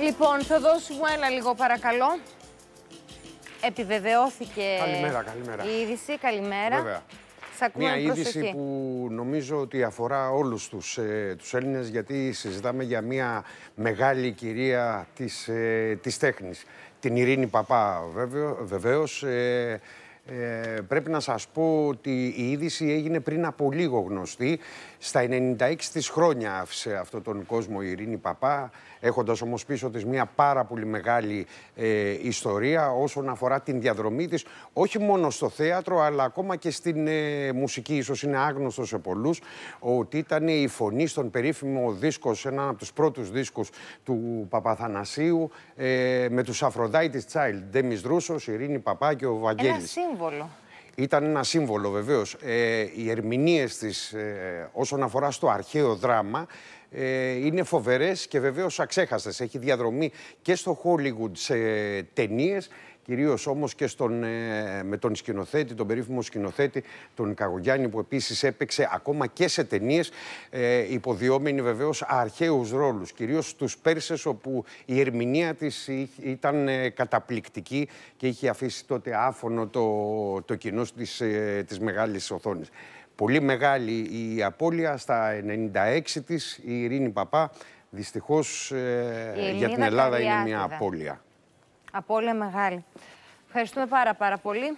Λοιπόν, θα δώσουμε ένα λίγο παρακαλώ. Επιβεβαιώθηκε καλημέρα, καλημέρα. η είδηση. Καλημέρα. Βέβαια. Μια είδηση που νομίζω ότι αφορά όλους τους, ε, τους Έλληνες γιατί συζητάμε για μια μεγάλη κυρία της, ε, της τέχνης. Την Ειρήνη Παπά βεβαίως. Ε, ε, πρέπει να σας πω ότι η είδηση έγινε πριν από λίγο γνωστή. Στα 96 της χρόνια άφησε αυτόν τον κόσμο η Ειρήνη Παπά, έχοντας όμως πίσω της μια πάρα πολύ μεγάλη ε, ιστορία όσον αφορά την διαδρομή της, όχι μόνο στο θέατρο, αλλά ακόμα και στην ε, μουσική. Ίσως είναι άγνωστο σε πολλούς ότι ήταν η φωνή στον περίφημο Σε έναν από τους πρώτους δίσκους του Παπαθανασίου, ε, με τους Αφροδάιτης Child, Ντέμις Ρούσος, Ειρήνη Παπά και ο Βαγγέλης σύμβολο. Ήταν ένα σύμβολο βεβαίως. Ε, οι ερμηνείες της ε, όσον αφορά στο αρχαίο δράμα ε, είναι φοβερές και βεβαίως αξέχαστες. Έχει διαδρομή και στο Hollywood σε ταινίες κυρίως όμως και στον, ε, με τον σκηνοθέτη, τον περίφημο σκηνοθέτη, τον Καγογιάννη που επίσης έπαιξε ακόμα και σε ταινίες, ε, υποδιόμενοι βεβαίως αρχαίους ρόλους, κυρίως στους Πέρσες όπου η ερμηνεία της ήταν ε, καταπληκτική και είχε αφήσει τότε άφωνο το, το κοινό της, ε, της μεγάλης οθόνης. Πολύ μεγάλη η απώλεια, στα 96 της η Ειρήνη Παπά, δυστυχώς για την Ελλάδα είναι μια απώλεια. Απόλυτα μεγάλη. Ευχαριστούμε πάρα πάρα πολύ.